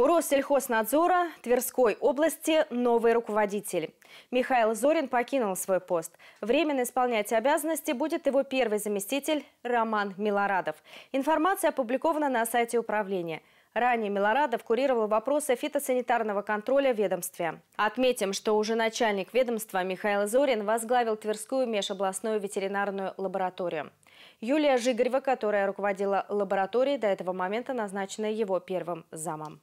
У Россельхознадзора Тверской области новый руководитель. Михаил Зорин покинул свой пост. Временно исполнять обязанности будет его первый заместитель Роман Милорадов. Информация опубликована на сайте управления. Ранее Милорадов курировал вопросы фитосанитарного контроля ведомстве. Отметим, что уже начальник ведомства Михаил Зорин возглавил Тверскую межобластную ветеринарную лабораторию. Юлия Жигарева, которая руководила лабораторией, до этого момента назначена его первым замом.